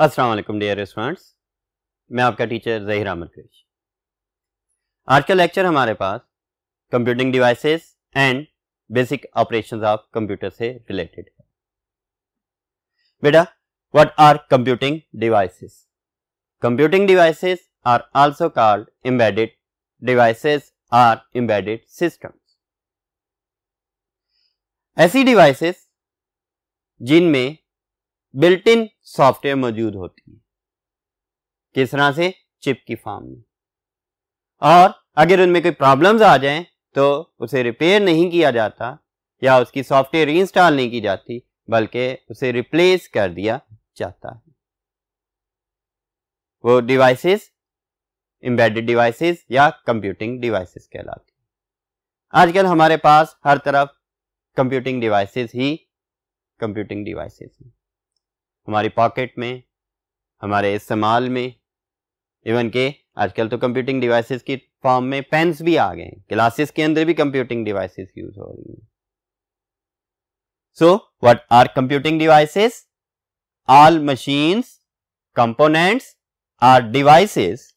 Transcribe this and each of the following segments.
Aslam dear students मैं आपका teacher जहिर अमर crash आज का लेक्चर हमारे पास computing devices and basic operations of computer से रिलेटेड है बेटा what are computing devices computing devices are also called embedded devices are embedded systems ऐसी डिवाइसेस जिनमें बिल्ट इन सॉफ्टवेयर मौजूद होती है किस तरह से चिप की फॉर्म में और अगर उनमें कोई प्रॉब्लम्स आ जाएं तो उसे रिपेयर नहीं किया जाता या उसकी सॉफ्टवेयर इंस्टॉल नहीं की जाती बल्कि उसे रिप्लेस कर दिया जाता है वो डिवाइसेस एम्बेडेड डिवाइसेस या कंप्यूटिंग डिवाइसेस कहलाती आजकल हमारे पास हर तरफ कंप्यूटिंग डिवाइसेस ही कंप्यूटिंग डिवाइसेस हैं हमारी पॉकेट में हमारे इस्तेमाल में इवन के आजकल तो कंप्यूटिंग डिवाइसेस की फॉर्म में पेन्स भी आ गए क्लासेस के अंदर भी कंप्यूटिंग डिवाइसेस यूज हो रही हैं so what are computing devices all machines components are devices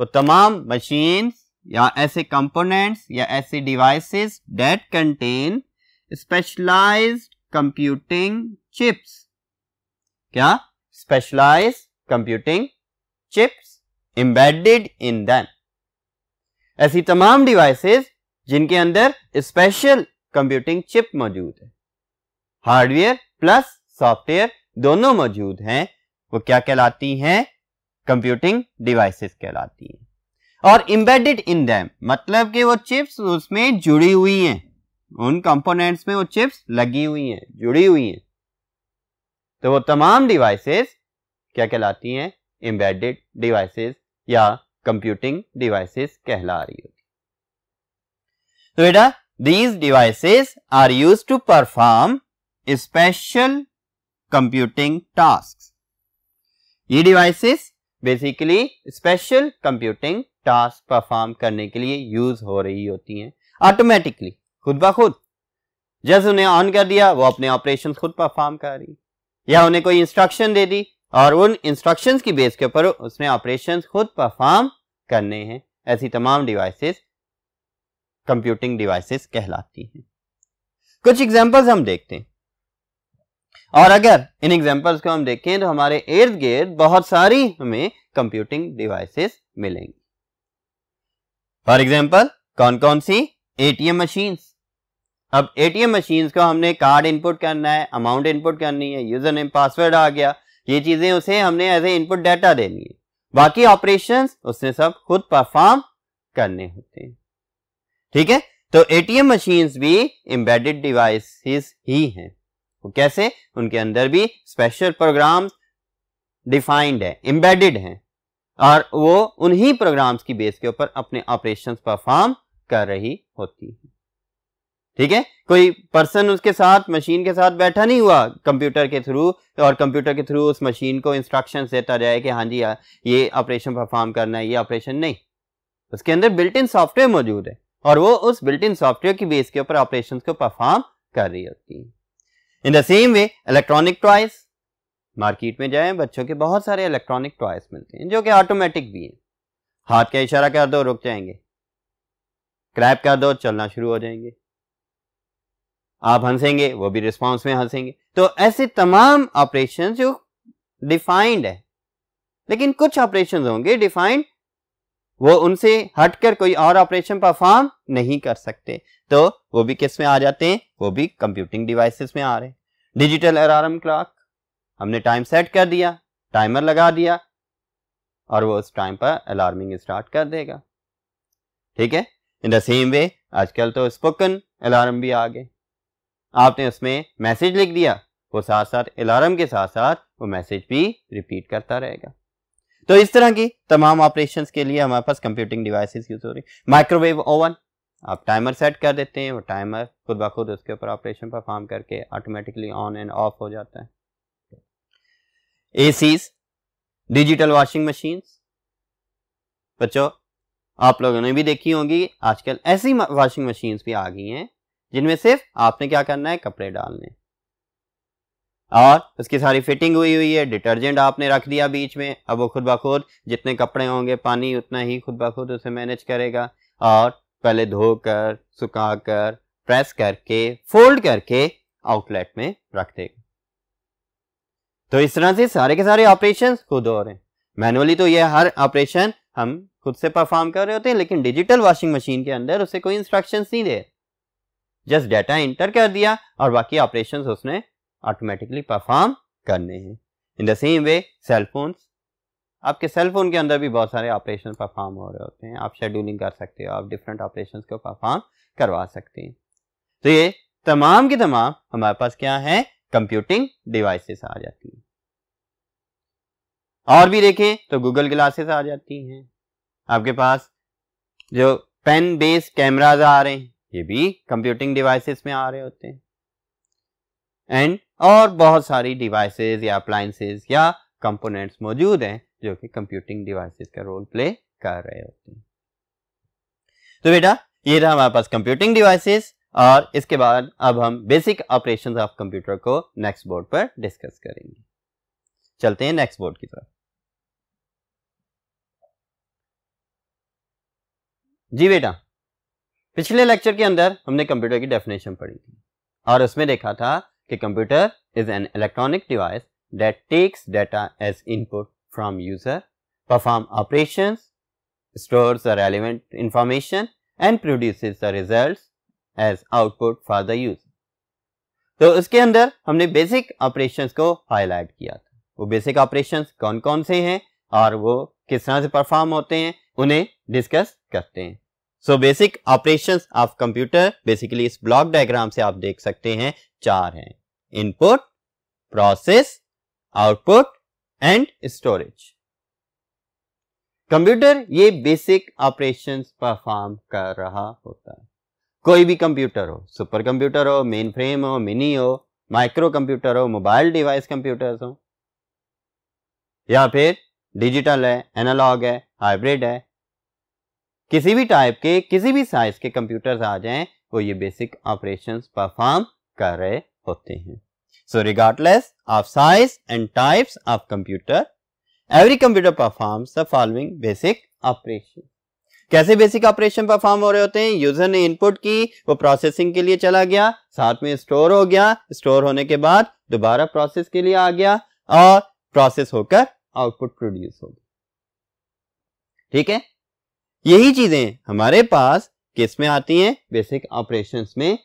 वो तमाम मशीन्स या ऐसे कंपोनेंट्स या ऐसे devices that contain specialized computing chips क्या specialize computing chips embedded in then ऐसी तमाम डिवाइसेज जिनके अंदर स्पेशल कंप्यूटिंग चिप मौजूद है हार्डवेयर प्लस सॉफ्टवेयर दोनों मौजूद हैं वो क्या कहलाती हैं कंप्यूटिंग डिवाइसेस कहलाती हैं और इम्बेडेड इन दैम मतलब कि वो चिप्स उसमें जुड़ी हुई हैं उन कंपोनेंट्स में वो चिप्स लगी हुई हैं जुड़ी हुई हैं तो वो तमाम डिवाइसेस क्या कहलाती हैं एम्बेडेड डिवाइसेस या कंप्यूटिंग डिवाइसेस कहला रही होती तो बेटा these devices are use to perform special computing task ये devices basically special computing task perform करने के लिए यूज हो रही होती हैं ऑटोमेटिकली खुद ब खुद जैसे उन्हें ऑन कर दिया वो अपने ऑपरेशन खुद परफॉर्म कर रही या उन्हें कोई इंस्ट्रक्शन दे दी और उन इंस्ट्रक्शंस की बेस के ऊपर उसने ऑपरेशन खुद परफॉर्म करने हैं ऐसी तमाम डिवाइसेस कंप्यूटिंग डिवाइसेस कहलाती हैं कुछ एग्जांपल्स हम देखते हैं और अगर इन एग्जांपल्स को हम देखें तो हमारे इर्द गिर्द बहुत सारी हमें कंप्यूटिंग डिवाइसेस मिलेंगी फॉर एग्जाम्पल कौन कौन सी एटीएम मशीन्स अब एटीएम मशीन्स को हमने कार्ड इनपुट करना है अमाउंट इनपुट करनी है यूजर नेम पासवर्ड आ गया ये चीजें उसे हमने एज ए इनपुट डाटा देनी है बाकी ऑपरेशंस उसने सब खुद परफॉर्म करने होते हैं ठीक है तो एटीएम मशीन्स भी एम्बेडेड डिवाइसेस ही हैं वो कैसे उनके अंदर भी स्पेशल प्रोग्राम्स डिफाइंड है एम्बेडेड है और वो उन्हीं प्रोग्राम्स की बेस के ऊपर अपने ऑपरेशंस परफॉर्म कर रही होती है ठीक है कोई पर्सन उसके साथ मशीन के साथ बैठा नहीं हुआ कंप्यूटर के थ्रू और कंप्यूटर के थ्रू उस मशीन को इंस्ट्रक्शन देता जाए कि हाँ जी हाँ, ये ऑपरेशन परफॉर्म करना है ये ऑपरेशन नहीं उसके अंदर बिल्ट इन सॉफ्टवेयर मौजूद है और वो उस बिल्ट इन सॉफ्टवेयर की बेस के ऊपर ऑपरेशन को परफॉर्म कर रही होती है in the same way electronic toys market में जाए बच्चों के बहुत सारे इलेक्ट्रॉनिक टॉयस मिलते हैं जो कि ऑटोमेटिक भी है हाथ का इशारा कर दो रुक जाएंगे क्रैप कर दो चलना शुरू हो जाएंगे आप हंसेंगे वो भी रिस्पॉन्स में हंसेंगे तो ऐसे तमाम ऑपरेशन जो डिफाइंड है लेकिन कुछ ऑपरेशन होंगे डिफाइंड वो उनसे हटकर कोई और ऑपरेशन परफॉर्म नहीं कर सकते तो वो भी किस में आ जाते हैं वो भी कंप्यूटिंग डिवाइसेस में आ रहे हैं डिजिटल अलार्म क्लॉक हमने टाइम सेट कर दिया टाइमर लगा दिया और वो उस टाइम पर अलार्मिंग स्टार्ट कर देगा ठीक है इन द सेम वे आजकल तो स्पोकन अलार्म भी आ गए आपने उसमें मैसेज लिख दिया वो साथ साथ अलार्म के साथ साथ वो मैसेज भी रिपीट करता रहेगा तो इस तरह की तमाम ऑपरेशंस के लिए हमारे पास कंप्यूटिंग डिवाइसेस यूज़ हो रही माइक्रोवेव ओवन आप टाइमर सेट कर देते हैं वो टाइमर खुद ब खुद उसके ऊपर ऑपरेशन परफॉर्म करके ऑटोमेटिकली ऑन एंड ऑफ हो जाता है ए डिजिटल वॉशिंग मशीन्स बच्चों आप लोगों ने भी देखी होंगी आजकल ऐसी वॉशिंग मशीन्स भी आ गई हैं जिनमें सिर्फ आपने क्या करना है कपड़े डालने और उसकी सारी फिटिंग हुई हुई है डिटर्जेंट आपने रख दिया बीच में अब वो खुद ब खुद जितने कपड़े होंगे पानी उतना ही खुद ब खुद उसे मैनेज करेगा और पहले धोकर सुखाकर प्रेस करके फोल्ड करके आउटलेट में रख देगा तो इस तरह से सारे के सारे ऑपरेशन खुद हो रहे हैं मैनुअली तो यह हर ऑपरेशन हम खुद से परफॉर्म कर रहे होते हैं लेकिन डिजिटल वॉशिंग मशीन के अंदर उसे कोई इंस्ट्रक्शन नहीं दे जस्ट डाटा इंटर कर दिया और बाकी ऑपरेशन उसने ऑटोमेटिकली परफॉर्म करने हैं in the same way cellphones आपके सेल फोन के अंदर भी बहुत सारे ऑपरेशन परफॉर्म हो रहे होते हैं आप शेड्यूलिंग कर सकते हो आप डिफरेंट ऑपरेशन को परफॉर्म करवा सकते हैं तो ये तमाम के तमाम हमारे पास क्या है कंप्यूटिंग डिवाइसेस आ जाती हैं और भी देखें तो गूगल ग्लासेस आ जाती हैं आपके पास जो पेन बेस्ड कैमराज आ रहे हैं ये भी कंप्यूटिंग डिवाइसेस में आ रहे होते हैं एंड और बहुत सारी डिवाइसेस या अप्लाइंसेस या कंपोनेंट्स मौजूद हैं जो कि कंप्यूटिंग डिवाइसेस का रोल प्ले कर रहे होते हैं तो बेटा ये रहा हमारे पास कंप्यूटिंग डिवाइसेस और इसके बाद अब हम बेसिक ऑपरेशन ऑफ कंप्यूटर को नेक्स्ट बोर्ड पर डिस्कस करेंगे चलते हैं नेक्स्ट बोर्ड की तरफ जी बेटा पिछले लेक्चर के अंदर हमने कंप्यूटर की डेफिनेशन पढ़ी थी और उसमें देखा था कि computer is an electronic device that takes data as input from user perform operation store the relevant information and produces the results as output for the तो उसके अंदर हमने बेसिक ऑपरेशंस को हाईलाइट किया था वो बेसिक ऑपरेशंस कौन कौन से हैं और वो किस तरह से परफॉर्म होते हैं उन्हें डिस्कस करते हैं so basic operation of computer basically इस ब्लॉक डायग्राम से आप देख सकते हैं चार हैं input process output and storage computer ये बेसिक ऑपरेशंस परफॉर्म कर रहा होता है कोई भी कंप्यूटर हो सुपर कंप्यूटर हो मेन फ्रेम हो मिनी हो माइक्रो कंप्यूटर हो मोबाइल डिवाइस कंप्यूटर्स हो या फिर डिजिटल है एनालॉग है हाइब्रिड है किसी भी टाइप के किसी भी साइज के कंप्यूटर्स आ जाएं वो ये बेसिक ऑपरेशंस परफॉर्म कर रहे होते हैं so regardless of size and types of computer every computer perform the following basic operation कैसे बेसिक ऑपरेशन परफॉर्म हो रहे होते हैं यूजर ने इनपुट की वो प्रोसेसिंग के लिए चला गया साथ में स्टोर हो गया स्टोर होने के बाद दोबारा प्रोसेस के लिए आ गया और प्रोसेस होकर आउटपुट प्रोड्यूस हो गया ठीक है यही चीजें हमारे पास किस में आती हैं बेसिक ऑपरेशंस में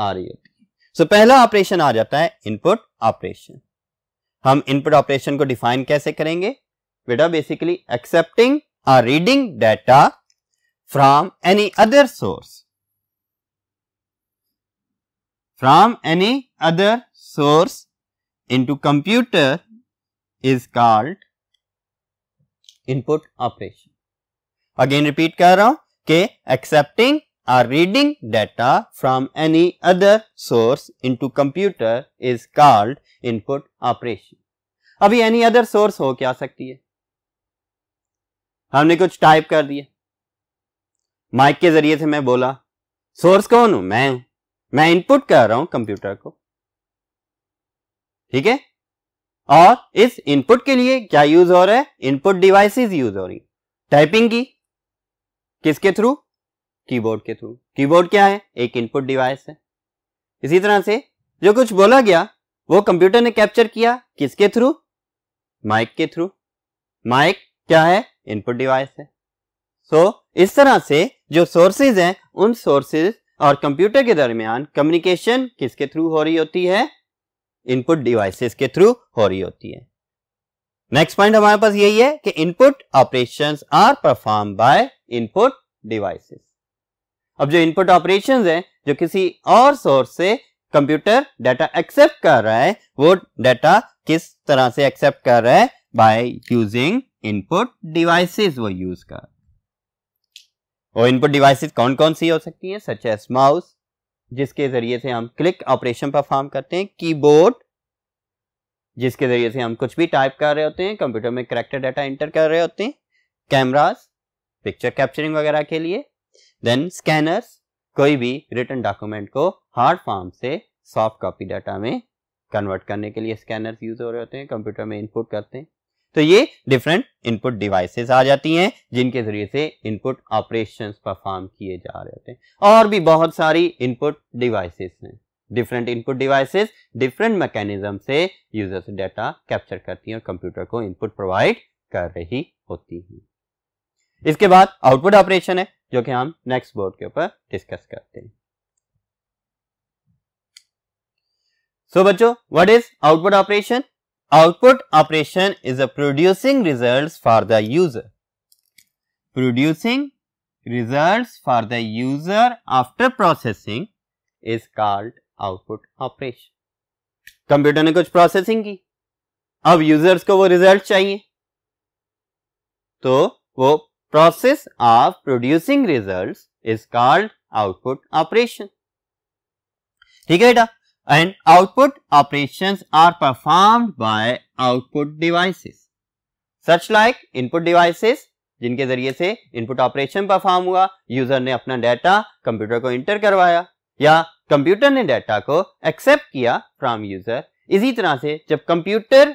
आ रही होती है सो so, पहला ऑपरेशन आ जाता है इनपुट ऑपरेशन हम इनपुट ऑपरेशन को डिफाइन कैसे करेंगे बेटा basically accepting or reading data from any other source from any other source into computer is called input operation again repeat कर रहा हूं कि or reading data from any other source into computer is called input operation अभी any other source हो क्या सकती है हमने कुछ टाइप कर दिया माइक के जरिए से मैं बोला सोर्स कौन हूं मैं हूं मैं इनपुट कर रहा हूं कंप्यूटर को ठीक है और इस इनपुट के लिए क्या यूज हो रहा है इनपुट डिवाइसेस यूज हो रही टाइपिंग की किसके थ्रू कीबोर्ड के थ्रू कीबोर्ड क्या है एक इनपुट डिवाइस है इसी तरह से जो कुछ बोला गया वो कंप्यूटर ने कैप्चर किया किसके थ्रू माइक के थ्रू माइक क्या है इनपुट डिवाइस है सो so, इस तरह से जो सोर्सेज हैं उन सोर्सेज और कंप्यूटर के दरमियान कम्युनिकेशन किसके थ्रू हो रही होती है इनपुट डिवाइसेस के थ्रू हो रही होती है नेक्स्ट पॉइंट हमारे पास यही है कि input operations are perform by input devices अब जो इनपुट ऑपरेशंस हैं जो किसी और सोर्स से कंप्यूटर डाटा एक्सेप्ट कर रहा है वो डाटा किस तरह से एक्सेप्ट कर रहा है बाय यूजिंग इनपुट डिवाइसेस वो यूज कर वो इनपुट डिवाइसेस कौन कौन सी हो सकती हैं सच एस माउस जिसके जरिए से हम क्लिक ऑपरेशन परफॉर्म करते हैं कीबोर्ड जिसके जरिए से हम कुछ भी टाइप कर रहे होते हैं कंप्यूटर में करेक्टर डाटा एंटर कर रहे होते हैं कैमरास पिक्चर कैप्चरिंग वगैरह के लिए देन स्कैनर्स कोई भी रिटर्न डॉक्यूमेंट को हार्ड फॉर्म से सॉफ्ट कॉपी डाटा में कन्वर्ट करने के लिए स्कैनर्स यूज हो रहे होते हैं कंप्यूटर में इनपुट करते हैं तो ये डिफरेंट इनपुट डिवाइसेस आ जाती हैं जिनके जरिए से इनपुट ऑपरेशंस परफॉर्म किए जा रहे होते हैं और भी बहुत सारी इनपुट डिवाइसेस हैं different input devices different mechanism से यूजर्स डाटा कैप्चर करती हैं और कंप्यूटर को इनपुट प्रोवाइड कर रही होती हैं इसके बाद आउटपुट ऑपरेशन है जो कि हम नेक्स्ट बोर्ड के ऊपर डिस्कस करते हैं सो so, बच्चों what is output operation output operation is a producing result for the user producing result for the user after processing is called output operation computer ने कुछ प्रोसेसिंग की अब users को वो रिजल्ट चाहिए तो वो process of producing results is called output operation. ठीक है बेटा and output operations are performed by output devices such like input devices जिनके जरिए से इनपुट ऑपरेशन परफॉर्म हुआ यूजर ने अपना डाटा कंप्यूटर को इंटर करवाया या कंप्यूटर ने डाटा को एक्सेप्ट किया फ्रॉम यूजर इसी तरह से जब कंप्यूटर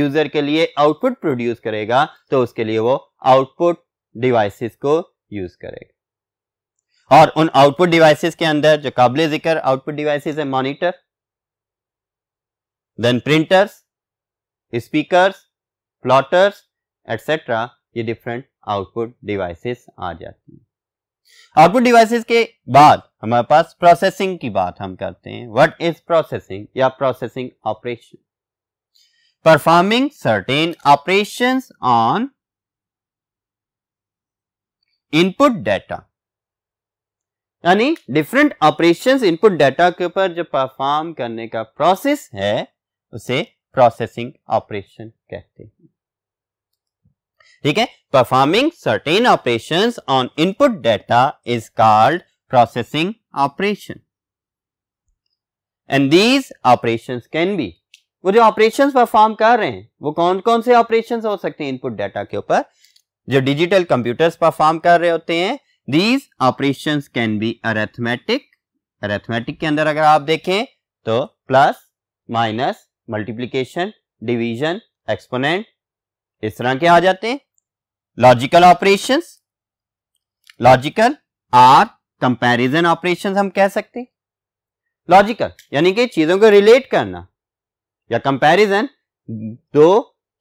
यूजर के लिए आउटपुट प्रोड्यूस करेगा तो उसके लिए वो आउटपुट डिवाइसेस को यूज करेगा और उन आउटपुट डिवाइसेस के अंदर जो काबिल जिक्र आउटपुट डिवाइसेस है monitor then printers speakers plotters etcetera ये डिफरेंट आउटपुट डिवाइसेस आ जाती है आउटपुट डिवाइसेस के बाद हमारे पास प्रोसेसिंग की बात हम करते हैं व्हाट इज प्रोसेसिंग या processing operation performing certain operations on input data यानी डिफरेंट ऑपरेशंस इनपुट डाटा के ऊपर जो परफॉर्म करने का प्रोसेस है उसे प्रोसेसिंग ऑपरेशन कहते हैं ठीक है performing certain operations on input data is called processing operation and these operation can be वो जो ऑपरेशन परफॉर्म कर रहे हैं वो कौन कौन से ऑपरेशन हो सकते हैं इनपुट डाटा के ऊपर जो डिजिटल कंप्यूटर्स परफॉर्म कर रहे होते हैं these operation can be arithmetic arithmetic के अंदर अगर आप देखें तो plus minus multiplication division exponent इस तरह के आ जाते हैं logical operation logical or comparison operation हम कह सकते हैं लॉजिकल यानी कि चीजों को रिलेट करना या कंपैरिजन दो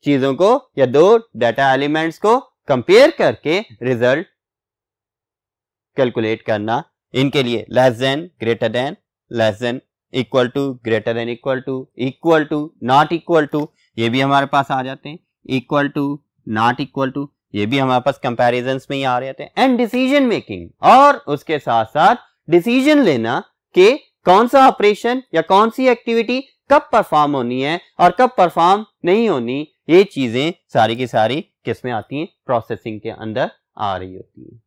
चीजों को या दो डाटा एलिमेंट्स को कंपेयर करके रिजल्ट कैलकुलेट करना इनके लिए less than greater than less than equal to greater than equal to equal to not equal to ये भी हमारे पास आ जाते हैं equal to not equal to ये भी हमारे पास कंपेरिजन में ही आ रहे हैं एंड डिसीजन मेकिंग और उसके साथ साथ डिसीजन लेना कि कौन सा ऑपरेशन या कौन सी एक्टिविटी कब परफॉर्म होनी है और कब परफॉर्म नहीं होनी ये चीजें सारी की सारी किस आती हैं प्रोसेसिंग के अंदर आ रही होती हैं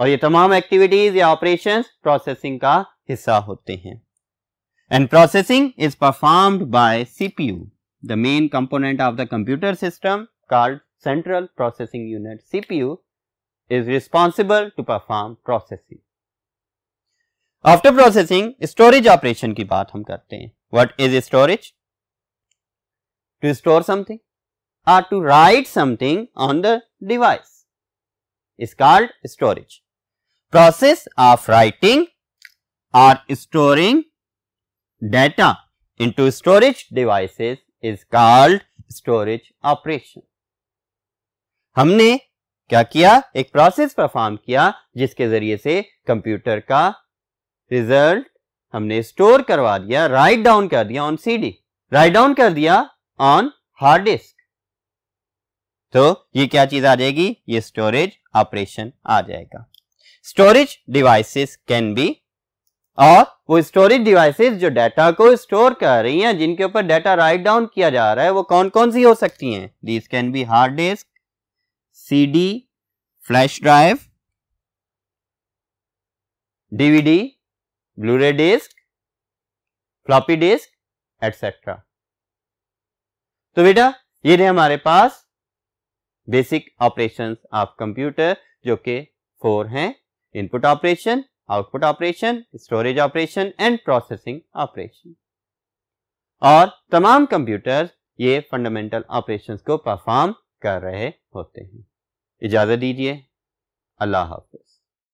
और ये तमाम एक्टिविटीज या ऑपरेशंस प्रोसेसिंग का हिस्सा होते हैं and processing is performed by CPU the main component of the computer system called central processing unit CPU is responsible to perform processing after processing storage operation की बात हम करते हैं what is storage to store something or to write something on the device is called storage. Process of writing or storing data into storage devices is called storage operation. हमने क्या किया एक process perform किया जिसके जरिए से computer का result हमने स्टोर करवा दिया राइट डाउन कर दिया ऑन सीडी राइट डाउन कर दिया ऑन हार्ड डिस्क तो ये क्या चीज आ जाएगी ये स्टोरेज ऑपरेशन आ जाएगा स्टोरेज डिवाइसेस कैन बी और वो स्टोरेज डिवाइसेस जो डाटा को स्टोर कर रही हैं जिनके ऊपर डाटा राइट डाउन किया जा रहा है वो कौन कौन सी हो सकती हैं these can be hard disk CD flash drive DVD Blu-ray disk floppy disk etcetera तो बेटा ये हमारे पास बेसिक ऑपरेशन ऑफ कंप्यूटर जो कि फोर हैं input operation output operation storage operation and processing operation और तमाम कंप्यूटर ये फंडामेंटल ऑपरेशन को परफॉर्म कर रहे होते हैं इजाज़त दीजिए अल्लाह हाफिज